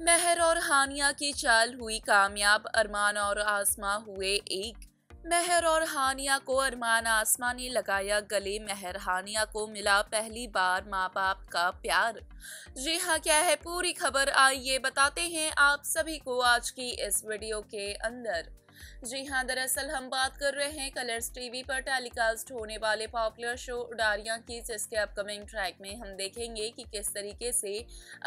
महर और हानिया की चाल हुई कामयाब अरमान और आसमा हुए एक मेहर और हानिया को अरमान आसमा ने लगाया गले महर हानिया को मिला पहली बार माँ बाप का प्यार जी हाँ क्या है पूरी खबर आइए बताते हैं आप सभी को आज की इस वीडियो के अंदर जी हाँ दरअसल हम बात कर रहे हैं कलर्स टीवी पर टेलीकास्ट होने वाले पॉपुलर शो उडारियां की जिसके अपकमिंग ट्रैक में हम देखेंगे कि किस तरीके से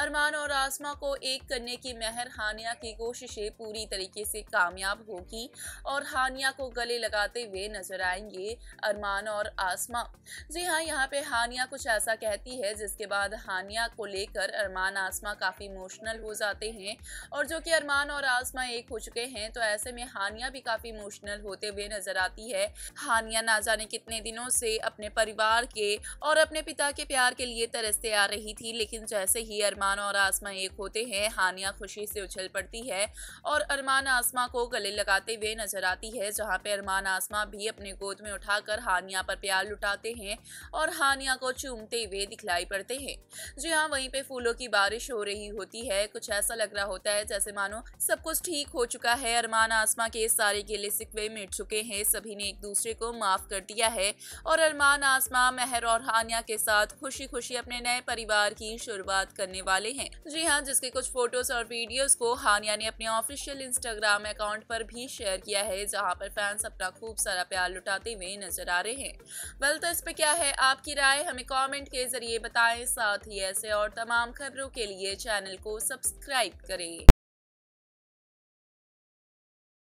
अरमान और आसमा को एक करने की मेहर हानिया की कोशिशें पूरी तरीके से कामयाब होगी और हानिया को गले लगाते हुए नजर आएंगे अरमान और आसमा जी हाँ यहाँ पे हानिया कुछ ऐसा कहती है जिसके बाद हानिया को लेकर अरमान आसमा काफी इमोशनल हो जाते हैं और जो कि अरमान और आसमा एक हो चुके हैं तो ऐसे में हानिया हानिया भी काफ़ी इमोशनल होते हुए नजर आती है हानिया ना जाने कितने दिनों से अपने परिवार के और अपने पिता के प्यार के लिए तरसते आ रही थी लेकिन जैसे ही अरमान और आसमा एक होते हैं हानिया खुशी से उछल पड़ती है और अरमान आसमा को गले लगाते हुए नजर आती है जहाँ पे अरमान आसमा भी अपने गोद में उठाकर हानिया पर प्यार लुटाते हैं और हानिया को चूमते हुए दिखलाई पड़ते हैं जी हाँ वहीं पे फूलों की बारिश हो रही होती है कुछ ऐसा लग रहा होता है जैसे मानो सब कुछ ठीक हो चुका है अरमान आसमा के सारे गिले सिकवे मिट चुके हैं सभी ने एक दूसरे को माफ कर दिया है और अरमान आसमा मेहर और हानिया के साथ खुशी खुशी अपने नए परिवार की शुरुआत करने वाले हैं जी हाँ जिसके कुछ फोटोज और वीडियोस को हानिया ने अपने ऑफिशियल इंस्टाग्राम अकाउंट पर भी शेयर किया है जहाँ पर फैंस अपना खूब सारा प्यार लुटाते हुए नजर आ रहे हैं वेल तो इस पे क्या है आपकी राय हमें कमेंट के जरिए बताएं साथ ही ऐसे और तमाम खबरों के लिए चैनल को सब्सक्राइब करें